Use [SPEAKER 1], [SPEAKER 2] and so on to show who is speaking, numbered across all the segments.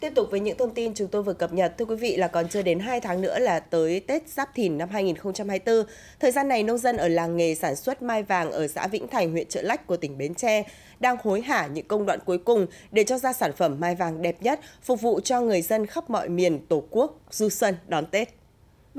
[SPEAKER 1] Tiếp tục với những thông tin chúng tôi vừa cập nhật, thưa quý vị là còn chưa đến 2 tháng nữa là tới Tết Giáp Thìn năm 2024. Thời gian này, nông dân ở làng nghề sản xuất mai vàng ở xã Vĩnh Thành, huyện Trợ Lách của tỉnh Bến Tre đang hối hả những công đoạn cuối cùng để cho ra sản phẩm mai vàng đẹp nhất, phục vụ cho người dân khắp mọi miền Tổ quốc du xuân đón Tết.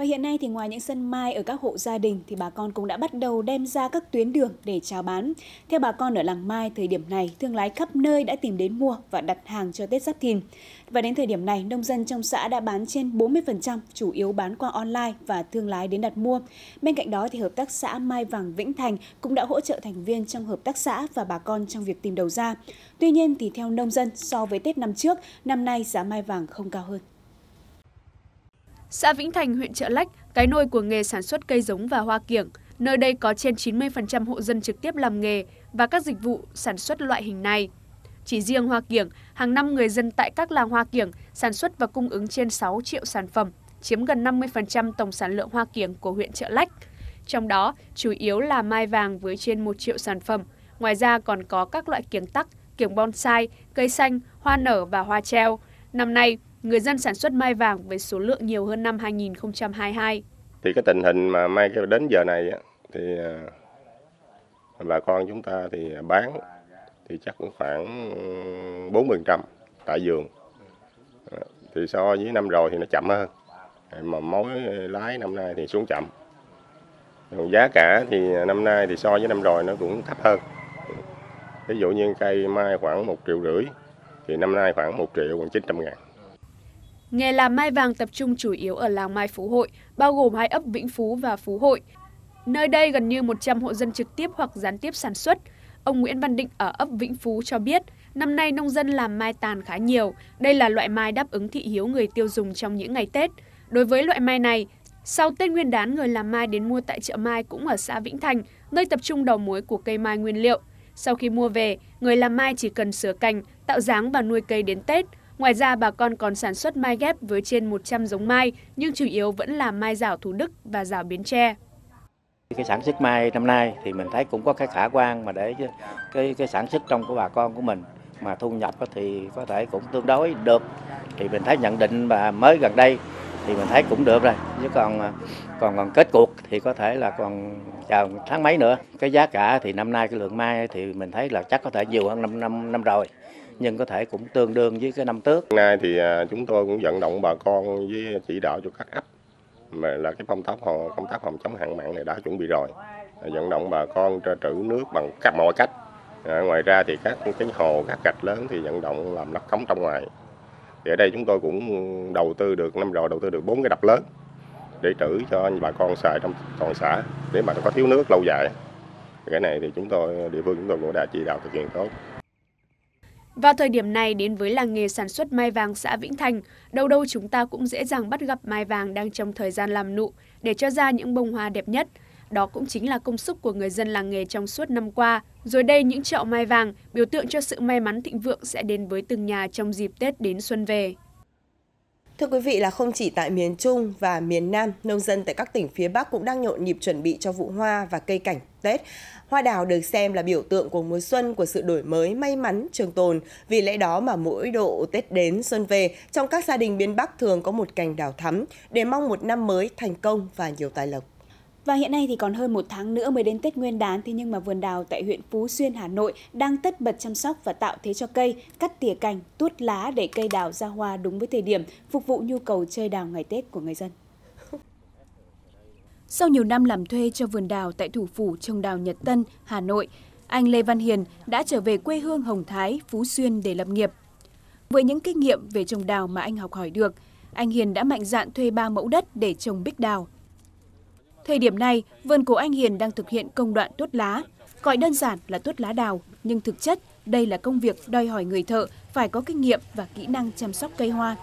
[SPEAKER 2] Và hiện nay thì ngoài những sân mai ở các hộ gia đình thì bà con cũng đã bắt đầu đem ra các tuyến đường để chào bán. Theo bà con ở làng Mai, thời điểm này thương lái khắp nơi đã tìm đến mua và đặt hàng cho Tết Giáp Thìn. Và đến thời điểm này, nông dân trong xã đã bán trên 40%, chủ yếu bán qua online và thương lái đến đặt mua. Bên cạnh đó thì hợp tác xã Mai Vàng Vĩnh Thành cũng đã hỗ trợ thành viên trong hợp tác xã và bà con trong việc tìm đầu ra. Tuy nhiên thì theo nông dân, so với Tết năm trước, năm nay giá mai vàng không cao hơn. Xã Vĩnh Thành, huyện Trợ Lách, cái nôi của nghề sản xuất cây giống và hoa kiểng.
[SPEAKER 3] Nơi đây có trên 90% hộ dân trực tiếp làm nghề và các dịch vụ sản xuất loại hình này. Chỉ riêng hoa kiểng, hàng năm người dân tại các làng hoa kiểng sản xuất và cung ứng trên 6 triệu sản phẩm, chiếm gần 50% tổng sản lượng hoa kiểng của huyện Trợ Lách. Trong đó, chủ yếu là mai vàng với trên 1 triệu sản phẩm. Ngoài ra còn có các loại kiểng tắc, kiểng bonsai, cây xanh, hoa nở và hoa treo. Năm nay, người dân sản xuất mai vàng với số lượng nhiều hơn năm 2022.
[SPEAKER 4] Thì cái tình hình mà mai đến giờ này thì à, bà con chúng ta thì bán thì chắc cũng khoảng 4% tại vườn. À, thì so với năm rồi thì nó chậm hơn. À, mà mối lái năm nay thì xuống chậm. Còn giá cả thì năm nay thì so với năm rồi nó cũng thấp hơn. Ví dụ như cây mai khoảng 1 triệu rưỡi thì năm nay khoảng 1 triệu còn 900 ngàn.
[SPEAKER 3] Nghề làm mai vàng tập trung chủ yếu ở làng Mai Phú Hội, bao gồm hai ấp Vĩnh Phú và Phú Hội. Nơi đây gần như 100 hộ dân trực tiếp hoặc gián tiếp sản xuất. Ông Nguyễn Văn Định ở ấp Vĩnh Phú cho biết, năm nay nông dân làm mai tàn khá nhiều. Đây là loại mai đáp ứng thị hiếu người tiêu dùng trong những ngày Tết. Đối với loại mai này, sau Tết Nguyên đán người làm mai đến mua tại chợ mai cũng ở xã Vĩnh Thành, nơi tập trung đầu mối của cây mai nguyên liệu. Sau khi mua về, người làm mai chỉ cần sửa cành, tạo dáng và nuôi cây đến Tết – Ngoài ra, bà con còn sản xuất mai ghép với trên 100 giống mai, nhưng chủ yếu vẫn là mai rào Thủ Đức và rào biến Tre.
[SPEAKER 5] Cái sản xuất mai năm nay thì mình thấy cũng có cái khả quan mà để cái cái sản xuất trong của bà con của mình mà thu nhập thì có thể cũng tương đối được. Thì mình thấy nhận định và mới gần đây thì mình thấy cũng được rồi chứ còn còn còn kết cuộc thì có thể là còn chờ tháng mấy nữa cái giá cả thì năm nay cái lượng mai thì mình thấy là chắc có thể nhiều hơn năm năm năm
[SPEAKER 4] rồi nhưng có thể cũng tương đương với cái năm trước. Nay thì à, chúng tôi cũng vận động bà con với chỉ đạo cho các ấp mà là cái phong tác công tác phòng chống hạn mặn này đã chuẩn bị rồi à, vận động bà con cho trữ nước bằng các mọi cách à, ngoài ra thì các cái hồ các gạch lớn thì vận động làm nắp cống trong ngoài thì ở đây chúng tôi cũng đầu tư được năm rồi đầu tư được bốn cái đập lớn để trữ cho bà con xài trong toàn xã để mà có thiếu nước lâu dài cái này thì chúng tôi địa phương chúng tôi cũng đã chỉ đạo thực hiện tốt
[SPEAKER 3] vào thời điểm này đến với làng nghề sản xuất mai vàng xã Vĩnh Thành, đâu đâu chúng ta cũng dễ dàng bắt gặp mai vàng đang trong thời gian làm nụ để cho ra những bông hoa đẹp nhất. Đó cũng chính là công sức của người dân làng nghề trong suốt năm qua. Rồi đây những chậu mai vàng, biểu tượng cho sự may mắn thịnh vượng sẽ đến với từng nhà trong dịp Tết đến xuân về.
[SPEAKER 1] Thưa quý vị là không chỉ tại miền Trung và miền Nam, nông dân tại các tỉnh phía Bắc cũng đang nhộn nhịp chuẩn bị cho vụ hoa và cây cảnh Tết. Hoa đào được xem là biểu tượng của mùa xuân, của sự đổi mới, may mắn, trường tồn. Vì lẽ đó mà mỗi độ Tết đến, xuân về, trong các gia đình miền Bắc thường có một cành đào thắm để mong một năm mới thành công và nhiều tài lộc. Và hiện nay thì còn hơn một tháng
[SPEAKER 2] nữa mới đến Tết Nguyên đán, thế nhưng mà vườn đào tại huyện Phú Xuyên, Hà Nội đang tất bật chăm sóc và tạo thế cho cây, cắt tỉa cành, tuốt lá để cây đào ra hoa đúng với thời điểm, phục vụ nhu cầu chơi đào ngày Tết của người dân. Sau nhiều năm làm thuê cho vườn đào tại thủ phủ trồng đào Nhật Tân, Hà Nội, anh Lê Văn Hiền đã trở về quê hương Hồng Thái, Phú Xuyên để lập nghiệp. Với những kinh nghiệm về trồng đào mà anh học hỏi được, anh Hiền đã mạnh dạn thuê 3 mẫu đất để trồng bích đào – Thời điểm này, vườn của anh Hiền đang thực hiện công đoạn tuốt lá. Gọi đơn giản là tuốt lá đào, nhưng thực chất đây là công việc đòi hỏi người thợ phải có kinh nghiệm và kỹ năng chăm sóc cây hoa.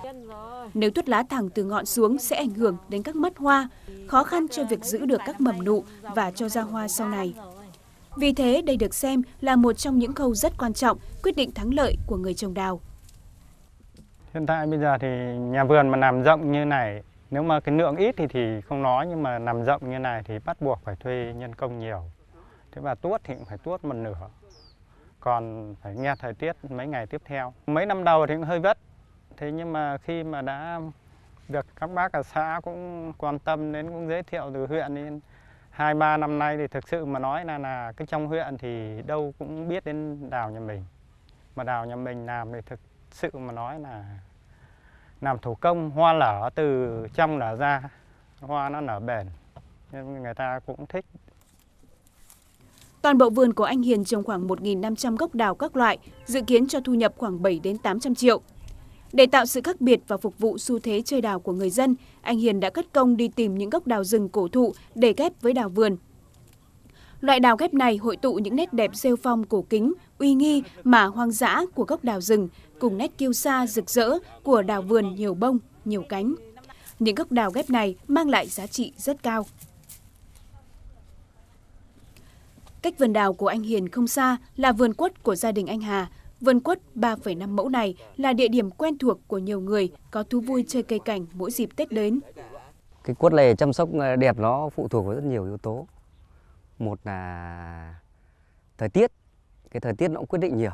[SPEAKER 2] Nếu tuốt lá thẳng từ ngọn xuống sẽ ảnh hưởng đến các mắt hoa, khó khăn cho việc giữ được các mầm nụ và cho ra hoa sau này. Vì thế, đây được xem là một trong những khâu rất quan trọng quyết định thắng lợi của người trồng đào.
[SPEAKER 4] Hiện tại bây giờ thì nhà vườn mà làm rộng như này nếu mà cái lượng ít thì thì không nói nhưng mà nằm rộng như này thì bắt buộc phải thuê nhân công nhiều thế và tuốt thì cũng phải tuốt một nửa còn phải nghe thời tiết mấy ngày tiếp theo mấy năm đầu thì cũng hơi vất thế nhưng mà khi mà đã được các bác ở xã cũng quan tâm đến cũng giới thiệu từ huyện nên hai ba năm nay thì thực sự mà nói là là cái trong huyện thì đâu cũng biết đến đào nhà mình mà đào nhà mình làm thì thực sự mà nói là làm thủ công hoa nở từ trong nở ra hoa nó nở bền nên người ta cũng thích
[SPEAKER 2] Toàn bộ vườn của anh Hiền trồng khoảng 1.500 gốc đào các loại, dự kiến cho thu nhập khoảng 7 đến 800 triệu. Để tạo sự khác biệt và phục vụ xu thế chơi đào của người dân, anh Hiền đã cất công đi tìm những gốc đào rừng cổ thụ để ghép với đào vườn. Loại đào ghép này hội tụ những nét đẹp rêu phong cổ kính, uy nghi mà hoang dã của gốc đào rừng cùng nét kiêu sa rực rỡ của đào vườn nhiều bông, nhiều cánh. Những gốc đào ghép này mang lại giá trị rất cao. Cách vườn đào của anh Hiền không xa là vườn quất của gia đình anh Hà. Vườn quất 3,5 mẫu này là địa điểm quen thuộc của nhiều người có thú vui chơi cây cảnh mỗi dịp Tết đến.
[SPEAKER 5] Cái quất này chăm sóc à, đẹp nó phụ thuộc vào rất nhiều yếu tố. Một là thời tiết, cái thời tiết nó cũng quyết định nhiều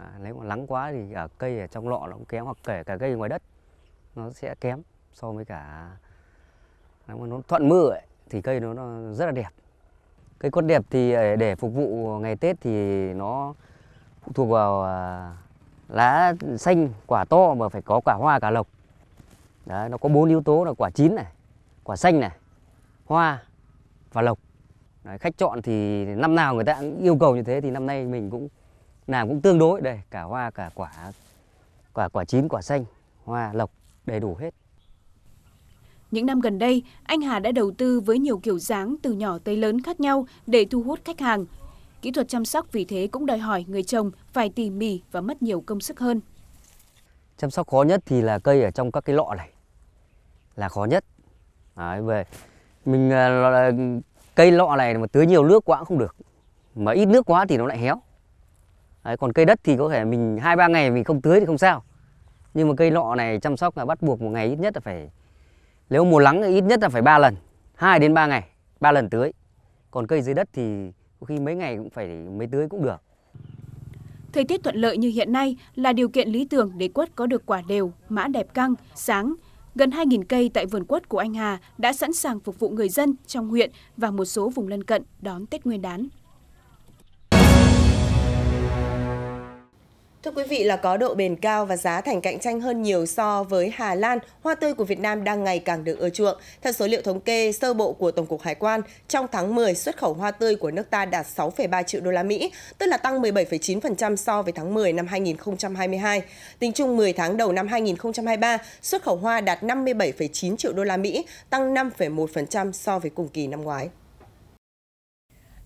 [SPEAKER 5] à, nếu mà lắng quá thì ở cây ở trong lọ nó cũng kém hoặc kể cả cây ngoài đất nó sẽ kém so với cả nếu mà nó thuận mưa ấy, thì cây nó, nó rất là đẹp cây cốt đẹp thì ờ, để phục vụ ngày tết thì nó phụ thuộc vào ờ, lá xanh quả to mà phải có quả hoa cả lộc Đấy, nó có bốn yếu tố là quả chín này quả xanh này hoa và lộc Đấy, khách chọn thì năm nào người ta cũng yêu cầu như thế thì năm nay mình cũng nào cũng tương đối đây cả hoa cả quả quả quả chín quả xanh hoa lộc đầy đủ hết
[SPEAKER 2] những năm gần đây, anh Hà đã đầu tư với nhiều kiểu dáng từ nhỏ tới lớn khác nhau để thu hút khách hàng. Kỹ thuật chăm sóc vì thế cũng đòi hỏi người trồng phải tỉ mỉ và mất nhiều công sức hơn.
[SPEAKER 5] Chăm sóc khó nhất thì là cây ở trong các cái lọ này là khó nhất. Đấy, về mình à, à, cây lọ này mà tưới nhiều nước quá cũng không được, mà ít nước quá thì nó lại héo. Đấy, còn cây đất thì có thể mình hai ba ngày mình không tưới thì không sao nhưng mà cây lọ này chăm sóc là bắt buộc một ngày ít nhất là phải nếu mùa nắng ít nhất là phải 3 lần 2 đến 3 ngày 3 lần tưới còn cây dưới đất thì có khi mấy ngày cũng phải mấy tưới cũng được
[SPEAKER 2] Thời tiết thuận lợi như hiện nay là điều kiện lý tưởng để quất có được quả đều, mã đẹp căng, sáng. Gần 2.000 cây tại vườn quất của anh Hà đã sẵn sàng phục vụ người dân trong huyện và một số vùng lân cận
[SPEAKER 1] đón Tết Nguyên đán. Thưa quý vị là có độ bền cao và giá thành cạnh tranh hơn nhiều so với Hà Lan, hoa tươi của Việt Nam đang ngày càng được ưa chuộng. Theo số liệu thống kê sơ bộ của Tổng cục Hải quan, trong tháng 10 xuất khẩu hoa tươi của nước ta đạt 6,3 triệu đô la Mỹ, tức là tăng 17,9% so với tháng 10 năm 2022. Tính chung 10 tháng đầu năm 2023, xuất khẩu hoa đạt 57,9 triệu đô la Mỹ, tăng 5,1% so với cùng kỳ năm ngoái.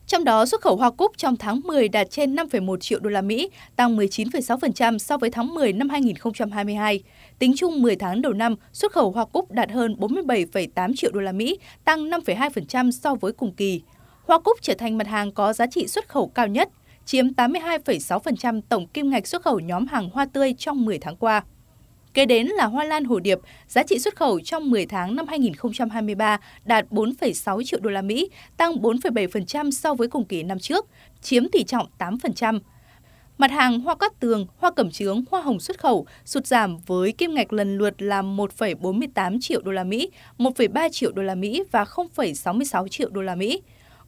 [SPEAKER 1] Trong đó, xuất khẩu hoa cúc trong tháng 10 đạt trên 5,1 triệu đô la Mỹ, tăng 19,6%
[SPEAKER 2] so với tháng 10 năm 2022. Tính chung 10 tháng đầu năm, xuất khẩu hoa cúc đạt hơn 47,8 triệu đô la Mỹ, tăng 5,2% so với cùng kỳ. Hoa cúc trở thành mặt hàng có giá trị xuất khẩu cao nhất, chiếm 82,6% tổng kim ngạch xuất khẩu nhóm hàng hoa tươi trong 10 tháng qua. Kế đến là hoa lan hồ điệp, giá trị xuất khẩu trong 10 tháng năm 2023 đạt 4,6 triệu đô la Mỹ, tăng 4,7% so với cùng kỳ năm trước, chiếm tỷ trọng 8%. Mặt hàng hoa cát tường, hoa cẩm chướng, hoa hồng xuất khẩu sụt giảm với kim ngạch lần lượt là 1,48 triệu đô la Mỹ, 1,3 triệu đô la Mỹ và 0,66 triệu đô la Mỹ.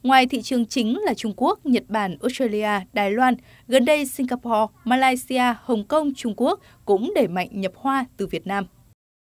[SPEAKER 2] Ngoài thị trường chính là Trung Quốc, Nhật Bản, Australia, Đài Loan, gần đây Singapore, Malaysia, Hồng Kông, Trung Quốc cũng đẩy mạnh nhập hoa từ Việt Nam.